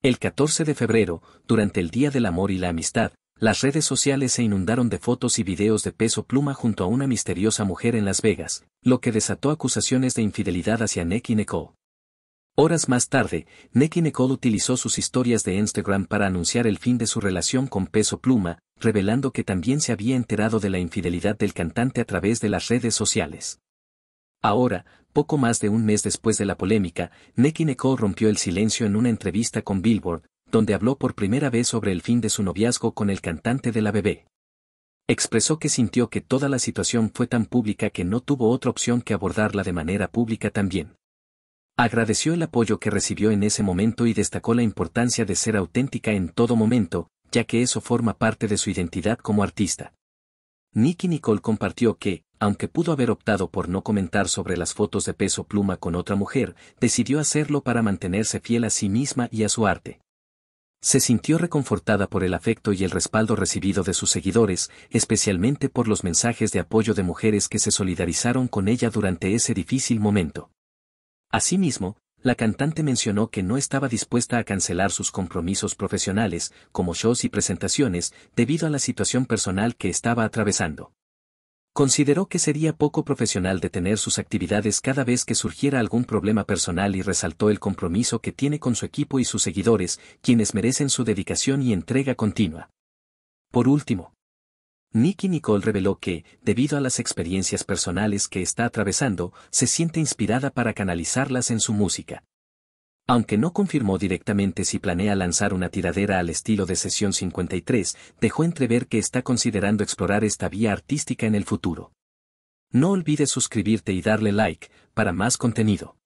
El 14 de febrero, durante el Día del Amor y la Amistad, las redes sociales se inundaron de fotos y videos de peso pluma junto a una misteriosa mujer en Las Vegas, lo que desató acusaciones de infidelidad hacia Nicky Nicole. Horas más tarde, Nicky Nicole utilizó sus historias de Instagram para anunciar el fin de su relación con Peso Pluma, revelando que también se había enterado de la infidelidad del cantante a través de las redes sociales. Ahora, poco más de un mes después de la polémica, Nicky Nicole rompió el silencio en una entrevista con Billboard, donde habló por primera vez sobre el fin de su noviazgo con el cantante de la bebé. Expresó que sintió que toda la situación fue tan pública que no tuvo otra opción que abordarla de manera pública también. Agradeció el apoyo que recibió en ese momento y destacó la importancia de ser auténtica en todo momento, ya que eso forma parte de su identidad como artista. Nicky Nicole compartió que, aunque pudo haber optado por no comentar sobre las fotos de peso pluma con otra mujer, decidió hacerlo para mantenerse fiel a sí misma y a su arte. Se sintió reconfortada por el afecto y el respaldo recibido de sus seguidores, especialmente por los mensajes de apoyo de mujeres que se solidarizaron con ella durante ese difícil momento. Asimismo, la cantante mencionó que no estaba dispuesta a cancelar sus compromisos profesionales, como shows y presentaciones, debido a la situación personal que estaba atravesando. Consideró que sería poco profesional detener sus actividades cada vez que surgiera algún problema personal y resaltó el compromiso que tiene con su equipo y sus seguidores, quienes merecen su dedicación y entrega continua. Por último, Nicky Nicole reveló que, debido a las experiencias personales que está atravesando, se siente inspirada para canalizarlas en su música. Aunque no confirmó directamente si planea lanzar una tiradera al estilo de Sesión 53, dejó entrever que está considerando explorar esta vía artística en el futuro. No olvides suscribirte y darle like para más contenido.